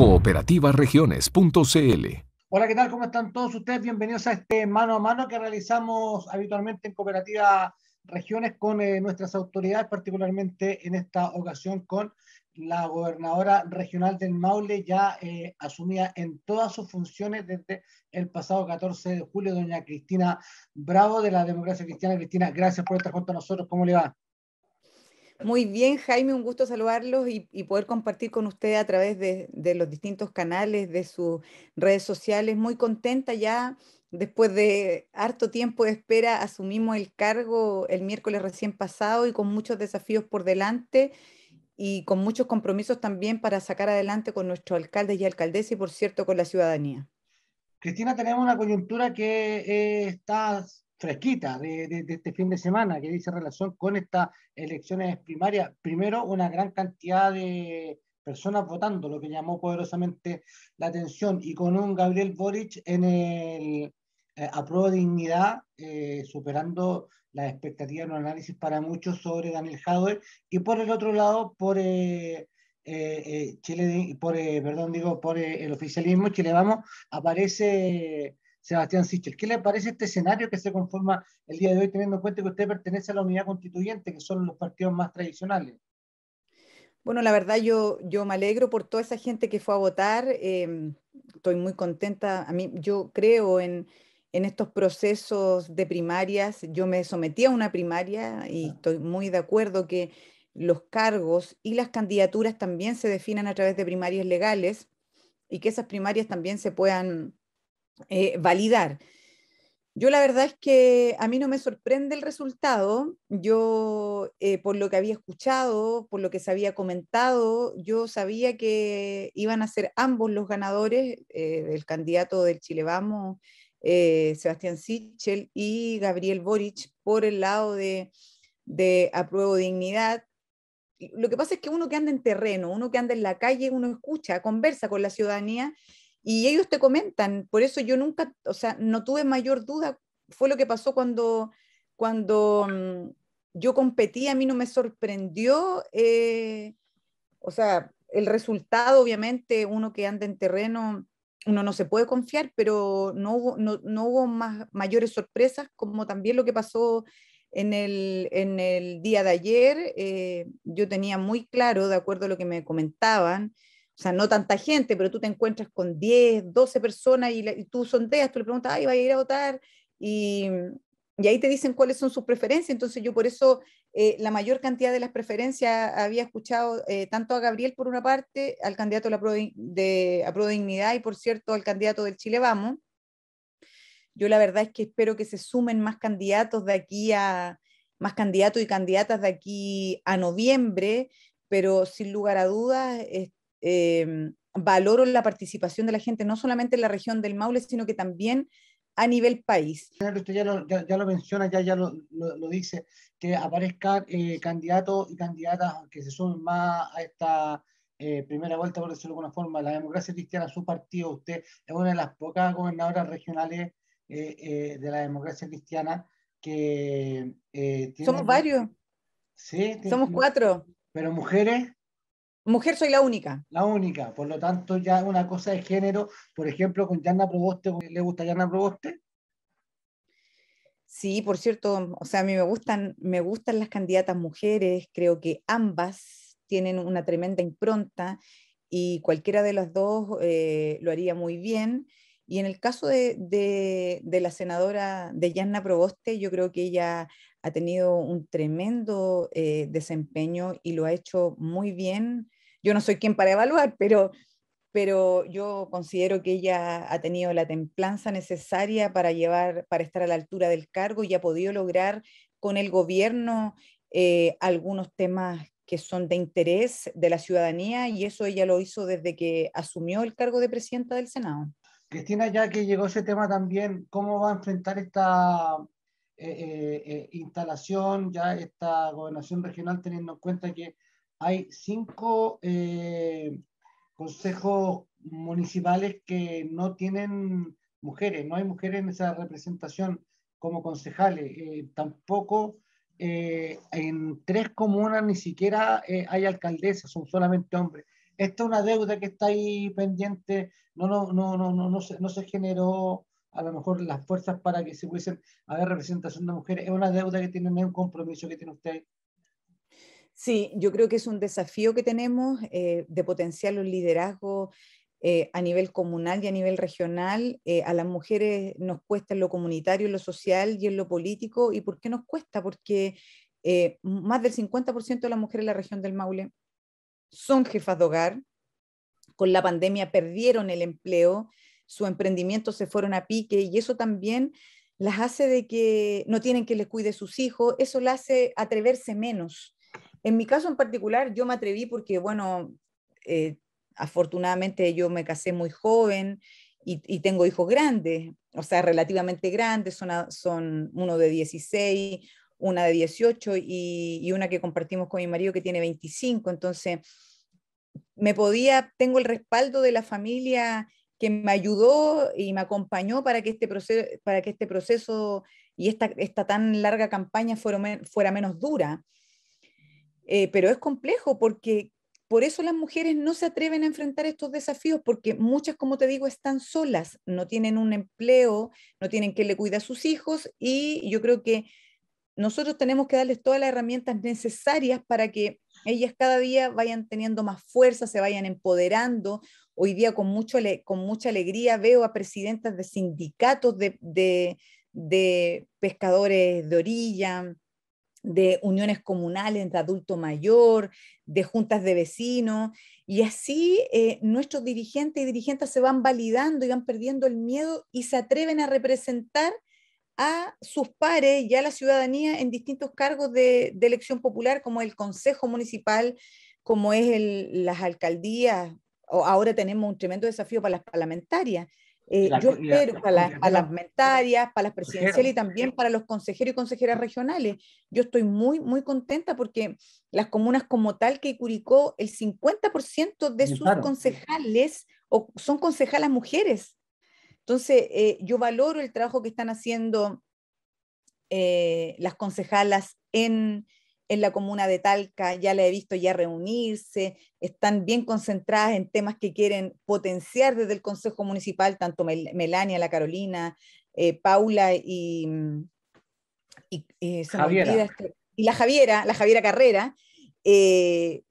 cooperativasregiones.cl. Hola, ¿qué tal? ¿Cómo están todos ustedes? Bienvenidos a este mano a mano que realizamos habitualmente en Cooperativa Regiones con eh, nuestras autoridades, particularmente en esta ocasión con la gobernadora regional del Maule, ya eh, asumida en todas sus funciones desde el pasado 14 de julio, doña Cristina Bravo de la Democracia Cristiana. Cristina, gracias por estar junto a nosotros. ¿Cómo le va? Muy bien, Jaime, un gusto saludarlos y, poder compartir con usted a través de, los distintos canales, de sus redes sociales. Muy contenta ya, después de harto tiempo de espera, asumimos el cargo el miércoles recién pasado y con muchos desafíos por delante y con muchos compromisos también para sacar adelante con nuestros alcaldes y alcaldesa y, por cierto, con la ciudadanía. Cristina, tenemos una coyuntura que estás... Eh, está fresquita de, este fin de semana que dice relación con estas elecciones primarias. Primero, una gran cantidad de personas votando, lo que llamó poderosamente la atención, y con un Gabriel Boric en el eh, apruebo de dignidad, eh, superando las expectativas en un análisis para muchos sobre Daniel Jadwe, y por el otro lado, por... Eh, eh, por, perdón, digo, por el oficialismo, Chile Vamos, aparece Sebastián Sichel. ¿Qué le parece este escenario que se conforma el día de hoy, teniendo en cuenta que usted pertenece a la unidad constituyente, que son los partidos más tradicionales? Bueno, la verdad yo, yo me alegro por toda esa gente que fue a votar. Em, estoy muy contenta. A mí, yo creo en, estos procesos de primarias. Yo me sometí a una primaria y ah. estoy muy de acuerdo que los cargos y las candidaturas también se definan a través de primarias legales y que esas primarias también se puedan eh, validar. Yo la verdad es que a mí no me sorprende el resultado. Yo, eh, por lo que había escuchado, por lo que se había comentado, yo sabía que iban a ser ambos los ganadores, eh, el candidato del Chile Vamos, Sebastián Sichel y Gabriel Boric, por el lado de, de apruebo dignidad. Lo que pasa es que uno que anda en terreno, uno que anda en la calle, uno escucha, conversa con la ciudadanía y ellos te comentan, por eso yo nunca, o sea, no tuve mayor duda, fue lo que pasó cuando, cuando mm, yo competí, a mí no me sorprendió, eh, o sea, el resultado, obviamente, uno que anda en terreno, uno no se puede confiar, pero no hubo, no, hubo más, mayores sorpresas, como también lo que pasó en el, en el día de ayer. Eh, yo tenía muy claro, de acuerdo a lo que me comentaban, o sea, no tanta gente, pero tú te encuentras con 10, 12 personas y, tú sondeas, tú le preguntas, ay, va a ir a votar, y, ahí te dicen cuáles son sus preferencias. Entonces yo por eso eh, la mayor cantidad de las preferencias había escuchado eh, tanto a Gabriel por una parte, al candidato de, la a y por cierto al candidato del Chile Vamos. Yo la verdad es que espero que se sumen más candidatos de aquí a, más candidatos y candidatas de aquí a noviembre, pero sin lugar a dudas, eh, valoro la participación de la gente, no solamente en la región del Maule, sino que también a nivel país. Usted ya lo, menciona, ya, ya lo, dice, que aparezcan eh, candidatos y candidatas que se sumen más a esta eh, primera vuelta, por decirlo de alguna forma. La democracia cristiana, su partido, usted es una de las pocas gobernadoras regionales eh, de la democracia cristiana que... Somos varios. Sí. Somos cuatro. Pero mujeres Mujer soy la única. La única, por lo tanto ya una cosa de género, por ejemplo, con Yana Proboste, ¿le gusta Yana Proboste? Sí, por cierto, o sea, a mí me gustan, me gustan las candidatas mujeres, creo que ambas tienen una tremenda impronta y cualquiera de las dos eh, lo haría muy bien. Y en el caso de, de la senadora de Yanna Proboste, yo creo que ella ha tenido un tremendo eh, desempeño y lo ha hecho muy bien. Yo no soy quien para evaluar, pero, pero yo considero que ella ha tenido la templanza necesaria para llevar, para estar a la altura del cargo y ha podido lograr con el gobierno eh, algunos temas que son de interés de la ciudadanía y eso ella lo hizo desde que asumió el cargo de presidenta del Senado. Cristina, ya que llegó ese tema también, ¿cómo va a enfrentar esta eh, eh, instalación, ya esta gobernación regional teniendo en cuenta que hay cinco eh, consejos municipales que no tienen mujeres, no hay mujeres en esa representación como concejales, tampoco en tres comunas ni siquiera hay alcaldesas, son solamente hombres. Esta es una deuda que está ahí pendiente, no, no, no, no, no, no, no se generó a lo mejor las fuerzas para que se pudiesen haber representación de mujeres. Es una deuda que tienen, es un compromiso que tiene usted. Sí, yo creo que es un desafío que tenemos eh, de potenciar los liderazgos eh, a nivel comunal y a nivel regional. Eh, a las mujeres nos cuesta en lo comunitario, en lo social y en lo político. ¿Y por qué nos cuesta? Porque más del 50% de las mujeres en la región del Maule son jefas de hogar. Con la pandemia perdieron el empleo su emprendimiento se fueron a pique y eso también las hace de que no tienen que les cuide sus hijos, eso las hace atreverse menos. En mi caso en particular, yo me atreví porque, bueno, eh, afortunadamente yo me casé muy joven y, tengo hijos grandes, o sea, relativamente grandes, son, uno de 16, una de 18 y, y, una que compartimos con mi marido que tiene 25. Entonces, me podía, tengo el respaldo de la familia que me ayudó y me acompañó para que este proceso, para que este proceso y esta, esta tan larga campaña fuera, fuera menos dura. Eh, pero es complejo porque por eso las mujeres no se atreven a enfrentar estos desafíos, porque muchas, como te digo, están solas, no tienen un empleo, no tienen que le cuida a sus hijos y yo creo que nosotros tenemos que darles todas las herramientas necesarias para que ellas cada día vayan teniendo más fuerza, se vayan empoderando. Hoy día con, mucho, con mucha alegría veo a presidentas de sindicatos de, pescadores de orilla, de uniones comunales de adulto mayor, de juntas de vecinos, y así eh, nuestros dirigentes y dirigentes se van validando y van perdiendo el miedo y se atreven a representar a sus pares y a la ciudadanía en distintos cargos de, elección popular, como el Consejo Municipal, como es las alcaldías, ahora tenemos un tremendo desafío para las parlamentarias. Eh, yo espero para las parlamentarias, para las presidenciales y también para los consejeros y consejeras regionales. Yo estoy muy, muy contenta porque las comunas como tal que Curicó, el 50% de sus concejales son concejalas mujeres. Entonces, eh, yo valoro el trabajo que están haciendo eh, las concejalas en, en la comuna de Talca, ya la he visto ya reunirse, están bien concentradas en temas que quieren potenciar desde el Consejo Municipal, tanto Melania, la Carolina, eh, Paula y, eh, este, y, la Javiera, la Javiera Carrera, eh,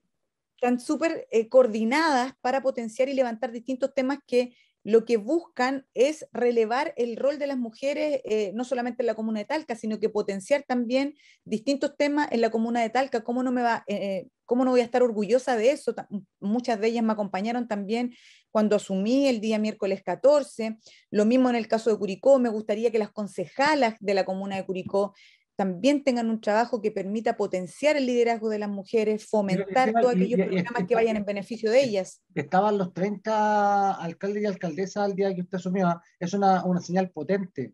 están súper coordinadas para potenciar y levantar distintos temas que lo que buscan es relevar el rol de las mujeres, eh, no solamente en la comuna de Talca, sino que potenciar también distintos temas en la comuna de Talca. ¿Cómo no, me va, eh, cómo no voy a estar orgullosa de eso? Muchas de ellas me acompañaron también cuando asumí el día miércoles 14. Lo mismo en el caso de Curicó, me gustaría que las concejalas de la comuna de Curicó también tengan un trabajo que permita potenciar el liderazgo de las mujeres, fomentar todos aquellos programas que vayan en beneficio de ellas. Estaban los 30 alcaldes y alcaldesas al día que usted asumió. ¿ah? Es una, una señal potente.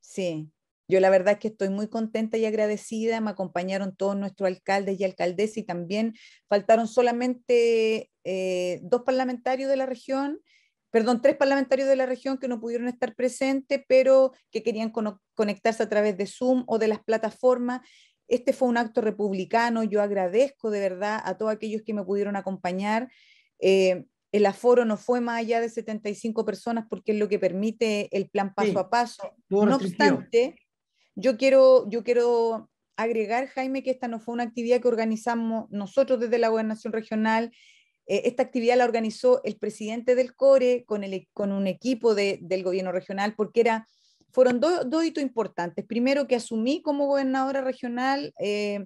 Sí, yo la verdad es que estoy muy contenta y agradecida. Me acompañaron todos nuestros alcaldes y alcaldesas y también faltaron solamente eh, dos parlamentarios de la región perdón, tres parlamentarios de la región que no pudieron estar presentes, pero que querían conectarse a través de Zoom o de las plataformas. Este fue un acto republicano. Yo agradezco de verdad a todos aquellos que me pudieron acompañar. Eh, el aforo no fue más allá de 75 personas porque es lo que permite el plan paso a paso. No obstante, yo quiero, yo quiero agregar, Jaime, que esta no fue una actividad que organizamos nosotros desde la Gobernación Regional, eh, esta actividad la organizó el presidente del CORE con, e, un equipo del gobierno regional, porque era, fueron dos hitos importantes. Primero, que asumí como gobernadora regional eh,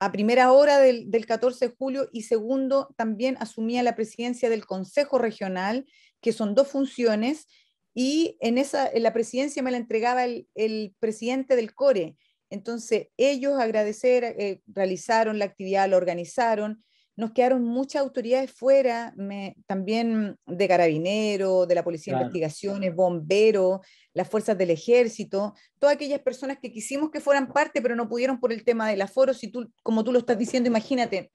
a primera hora del, 14 de julio y segundo, también asumía la presidencia del Consejo Regional, que son dos funciones, y en, esa, la presidencia me la entregaba el, presidente del CORE. Entonces, ellos agradecer, eh, realizaron la actividad, la organizaron, nos quedaron muchas autoridades fuera, también de carabinero de la Policía de Investigaciones, bomberos, las fuerzas del ejército, todas aquellas personas que quisimos que fueran parte, pero no pudieron por el tema del aforo. Si tú, como tú lo estás diciendo, imagínate,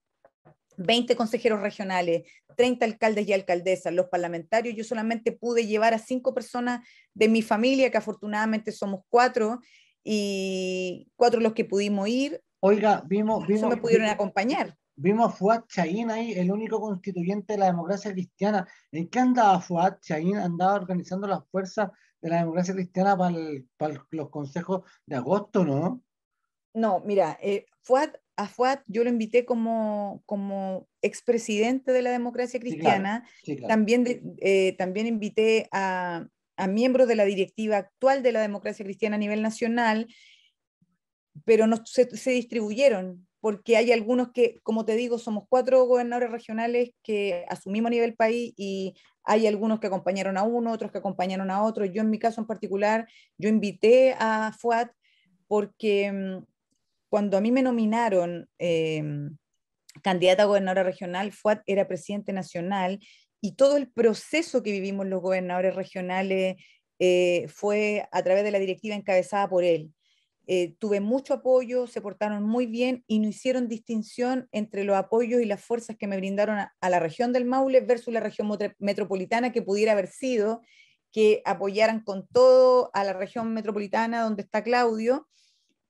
20 consejeros regionales, 30 alcaldes y alcaldesas, los parlamentarios, yo solamente pude llevar a cinco personas de mi familia, que afortunadamente somos cuatro, y cuatro los que pudimos ir. Oiga, vimos... vimos no me pudieron acompañar. Vimos a Fuad Chaín ahí, el único constituyente de la democracia cristiana. ¿En qué andaba Fuad Chaín? Andaba organizando las fuerzas de la democracia cristiana para, los consejos de agosto, ¿no? No, mira, eh, a Fuad yo lo invité como, como expresidente de la democracia cristiana. También, eh, también invité a, miembros de la directiva actual de la democracia cristiana a nivel nacional, pero no, se distribuyeron porque hay algunos que, como te digo, somos cuatro gobernadores regionales que asumimos a nivel país y hay algunos que acompañaron a uno, otros que acompañaron a otro. Yo en mi caso en particular, yo invité a FUAT porque mm, cuando a mí me nominaron em, candidata a gobernadora regional, FUAT era presidente nacional y todo el proceso que vivimos los gobernadores regionales eh, fue a través de la directiva encabezada por él. Eh, tuve mucho apoyo, se portaron muy bien y no hicieron distinción entre los apoyos y las fuerzas que me brindaron a, la región del Maule versus la región metropolitana que pudiera haber sido, que apoyaran con todo a la región metropolitana donde está Claudio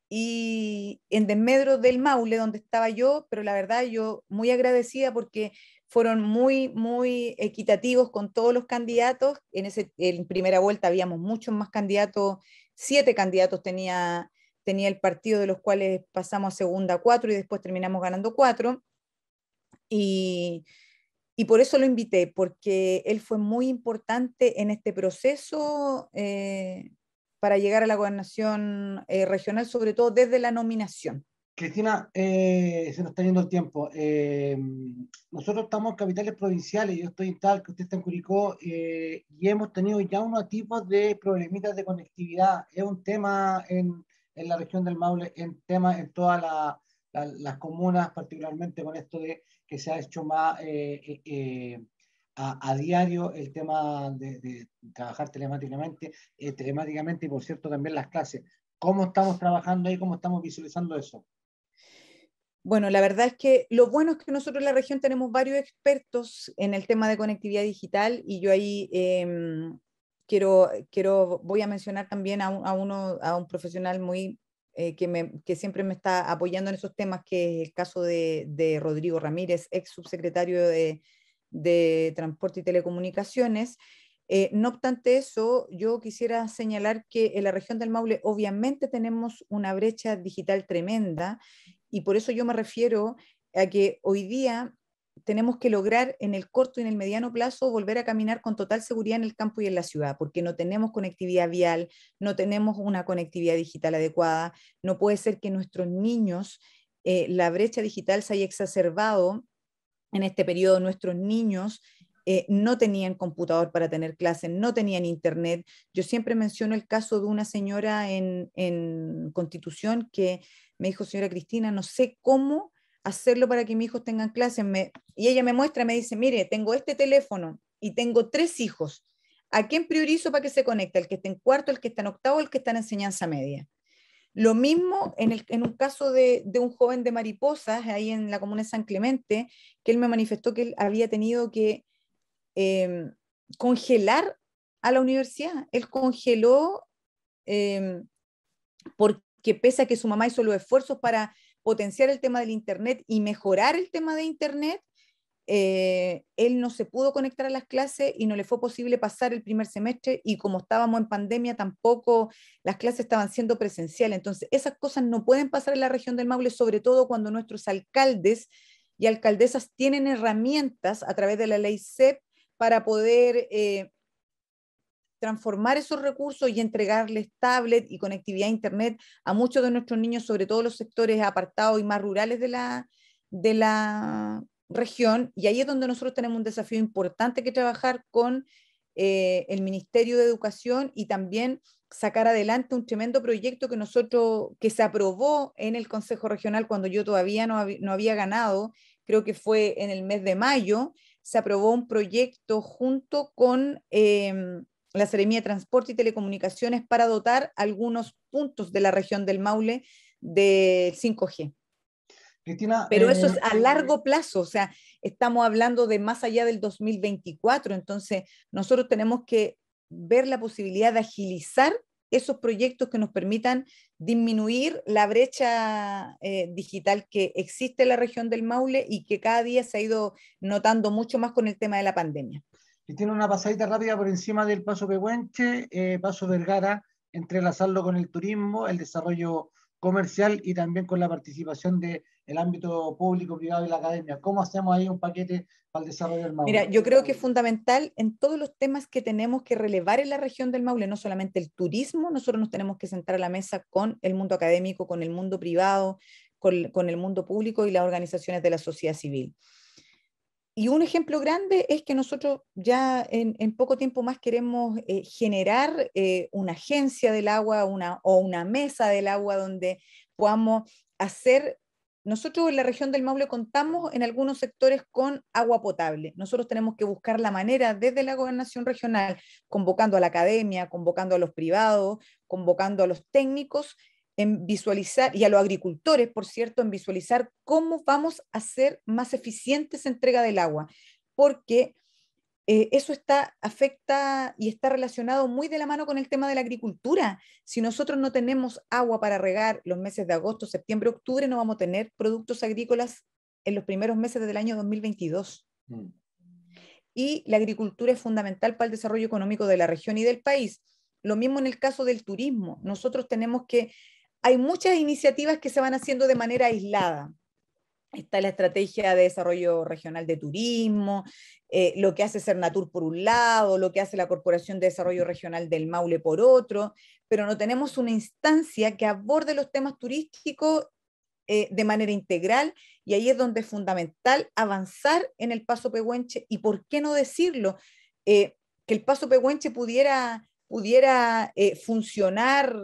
y en desmedro del Maule donde estaba yo, pero la verdad yo muy agradecida porque fueron muy, muy equitativos con todos los candidatos. En, ese, primera vuelta habíamos muchos más candidatos, siete candidatos tenía tenía el partido de los cuales pasamos a segunda cuatro y después terminamos ganando cuatro. Y, por eso lo invité, porque él fue muy importante en este proceso eh, para llegar a la gobernación eh, regional, sobre todo desde la nominación. Cristina, eh, se nos está yendo el tiempo. nosotros estamos en capitales provinciales, yo estoy en que usted está en Curicó, y hemos tenido ya unos tipos de problemitas de conectividad. Es un tema en, en la región del Maule en temas, en todas las comunas, particularmente con esto de que se ha hecho más eh, eh, eh, a, diario el tema de, trabajar telemáticamente, telemáticamente y por cierto también las clases. ¿Cómo estamos trabajando ahí? ¿Cómo estamos visualizando eso? Bueno, la verdad es que lo bueno es que nosotros en la región tenemos varios expertos en el tema de conectividad digital y yo ahí em, quiero, quiero, voy a mencionar también a, un, uno, a un profesional muy, eh, que, me, que, siempre me está apoyando en esos temas, que es el caso de, de Rodrigo Ramírez, ex subsecretario de, de Transporte y Telecomunicaciones. Eh, no obstante eso, yo quisiera señalar que en la región del Maule obviamente tenemos una brecha digital tremenda y por eso yo me refiero a que hoy día tenemos que lograr en el corto y en el mediano plazo volver a caminar con total seguridad en el campo y en la ciudad, porque no tenemos conectividad vial, no tenemos una conectividad digital adecuada, no puede ser que nuestros niños, eh, la brecha digital se haya exacerbado en este periodo, nuestros niños eh, no tenían computador para tener clases, no tenían internet. Yo siempre menciono el caso de una señora en, en Constitución que me dijo, señora Cristina, no sé cómo hacerlo para que mis hijos tengan clases. y ella me muestra, me dice, mire, tengo este teléfono y tengo tres hijos. ¿A quién priorizo para que se conecte? ¿El que está en cuarto, el que está en octavo, el que está en enseñanza media? Lo mismo en, un caso de, un joven de mariposas, ahí en la comuna de San Clemente, que él me manifestó que él había tenido que em, congelar a la universidad. Él congeló em, porque pese a que su mamá hizo los esfuerzos para potenciar el tema del Internet y mejorar el tema de Internet, eh, él no se pudo conectar a las clases y no le fue posible pasar el primer semestre y como estábamos en pandemia tampoco las clases estaban siendo presenciales. Entonces, esas cosas no pueden pasar en la región del Maule, sobre todo cuando nuestros alcaldes y alcaldesas tienen herramientas a través de la ley CEP para poder eh, transformar esos recursos y entregarles tablet y conectividad a Internet a muchos de nuestros niños, sobre todo los sectores apartados y más rurales de la, de la región. Y ahí es donde nosotros tenemos un desafío importante que trabajar con eh, el Ministerio de Educación y también sacar adelante un tremendo proyecto que nosotros, que se aprobó en el Consejo Regional cuando yo todavía no, había ganado, creo que fue en el mes de mayo, se aprobó un proyecto junto con... Em, la Seremía de Transporte y Telecomunicaciones para dotar algunos puntos de la región del Maule de 5G. Pero eh, eso es a eh, largo plazo, o sea, estamos hablando de más allá del 2024, entonces nosotros tenemos que ver la posibilidad de agilizar esos proyectos que nos permitan disminuir la brecha eh, digital que existe en la región del Maule y que cada día se ha ido notando mucho más con el tema de la pandemia. Y tiene una pasadita rápida por encima del Paso Pehuenche, eh, Paso Vergara, entrelazarlo con el turismo, el desarrollo comercial y también con la participación del el ámbito público, privado y la academia. ¿Cómo hacemos ahí un paquete para el desarrollo del Maule? Mira, yo creo que es fundamental en todos los temas que tenemos que relevar en la región del Maule, no solamente el turismo, nosotros nos tenemos que sentar a la mesa con el mundo académico, con el mundo privado, con el mundo público y las organizaciones de la sociedad civil. Y un ejemplo grande es que nosotros ya en, poco tiempo más queremos eh, generar eh, una agencia del agua o una mesa del agua donde podamos hacer... Nosotros en la región del Maule contamos en algunos sectores con agua potable. Nosotros tenemos que buscar la manera desde la gobernación regional, convocando a la academia, convocando a los privados, convocando a los técnicos, en visualizar, y a los agricultores, por cierto, en visualizar cómo vamos a hacer más eficiente la entrega del agua, porque eh, eso está, afecta y está relacionado muy de la mano con el tema de la agricultura. Si nosotros no tenemos agua para regar los meses de agosto, septiembre, octubre, no vamos a tener productos agrícolas en los primeros meses del año 2022. Mm. Y la agricultura es fundamental para el desarrollo económico de la región y del país. Lo mismo en el caso del turismo. Nosotros tenemos que hay muchas iniciativas que se van haciendo de manera aislada. Está la estrategia de desarrollo regional de turismo, eh, lo que hace Cernatur por un lado, lo que hace la Corporación de Desarrollo Regional del Maule por otro, pero no tenemos una instancia que aborde los temas turísticos eh, de manera integral y ahí es donde es fundamental avanzar en el Paso Pehuenche y por qué no decirlo, eh, que el Paso Pehuenche pudiera, pudiera funcionar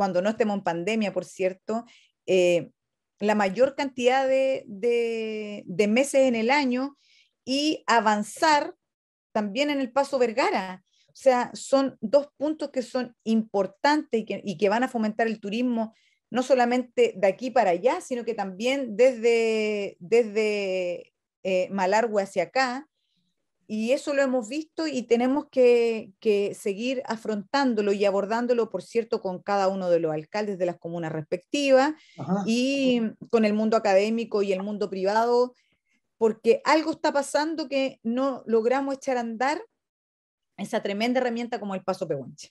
cuando no estemos en pandemia, por cierto, eh, la mayor cantidad de, meses en el año y avanzar también en el paso Vergara. O sea, son dos puntos que son importantes y que, van a fomentar el turismo no solamente de aquí para allá, sino que también desde, desde eh, Malargue hacia acá, y eso lo hemos visto y tenemos que, seguir afrontándolo y abordándolo, por cierto, con cada uno de los alcaldes de las comunas respectivas y con el mundo académico y el mundo privado, porque algo está pasando que no logramos echar a andar esa tremenda herramienta como el paso Pehuenche.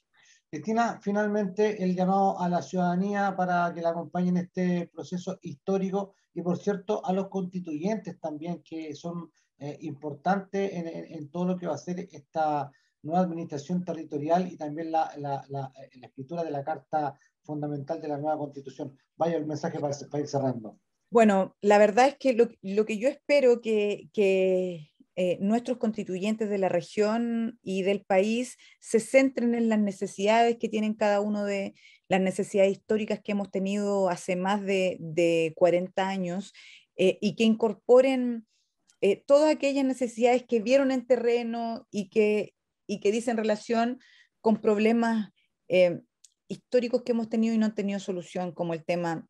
Cristina, finalmente el llamado a la ciudadanía para que la acompañen en este proceso histórico y, por cierto, a los constituyentes también, que son eh, importante en, todo lo que va a ser esta nueva administración territorial y también la, eh, escritura de la Carta Fundamental de la nueva Constitución. Vaya el mensaje para, ir cerrando. Bueno, la verdad es que lo, que yo espero que, que eh, nuestros constituyentes de la región y del país se centren en las necesidades que tienen cada uno de las necesidades históricas que hemos tenido hace más de, 40 años y que incorporen eh, todas aquellas necesidades que vieron en terreno y que, y que dicen relación con problemas eh, históricos que hemos tenido y no han tenido solución, como el tema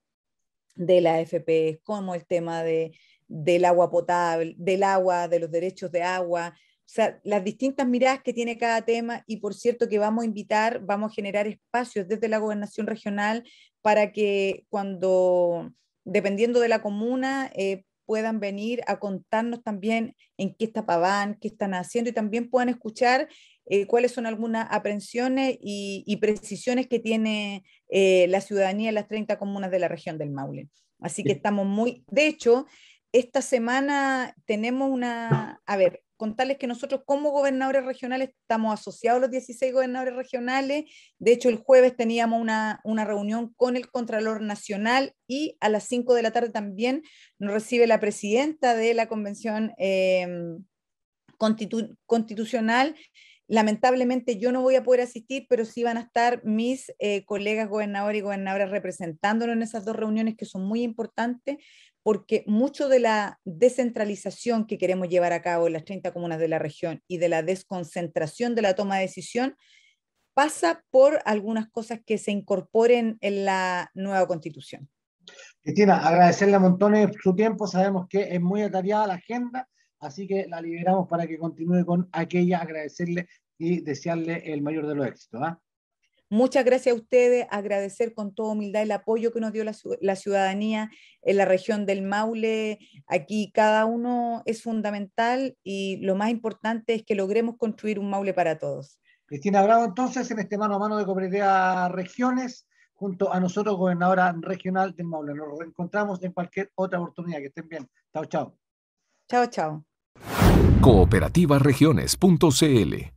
de la AFP, como el tema de, del agua potable, del agua, de los derechos de agua, o sea, las distintas miradas que tiene cada tema y por cierto que vamos a invitar, vamos a generar espacios desde la gobernación regional para que cuando, dependiendo de la comuna, eh, puedan venir a contarnos también en qué está Paván, qué están haciendo y también puedan escuchar eh, cuáles son algunas aprensiones y, precisiones que tiene eh, la ciudadanía en las 30 comunas de la región del Maule. Así que estamos muy, de hecho, esta semana tenemos una, a ver, contarles que nosotros como gobernadores regionales estamos asociados a los 16 gobernadores regionales. De hecho, el jueves teníamos una, reunión con el Contralor Nacional y a las 5 de la tarde también nos recibe la presidenta de la Convención em, Constitucional. Lamentablemente yo no voy a poder asistir, pero sí van a estar mis eh, colegas gobernadores y gobernadoras representándonos en esas dos reuniones que son muy importantes porque mucho de la descentralización que queremos llevar a cabo en las 30 comunas de la región y de la desconcentración de la toma de decisión pasa por algunas cosas que se incorporen en la nueva constitución. Cristina, agradecerle a montones su tiempo, sabemos que es muy atareada la agenda, así que la liberamos para que continúe con aquella, agradecerle y desearle el mayor de los éxitos. ¿ah? Muchas gracias a ustedes, agradecer con toda humildad el apoyo que nos dio la, ciudadanía en la región del Maule. Aquí cada uno es fundamental y lo más importante es que logremos construir un Maule para todos. Cristina Bravo, entonces, en este mano a mano de Cooperativa Regiones, junto a nosotros, gobernadora regional del Maule. Nos reencontramos en cualquier otra oportunidad. Que estén bien. Chao, chao. Chao, chao. Cooperativasregiones.cl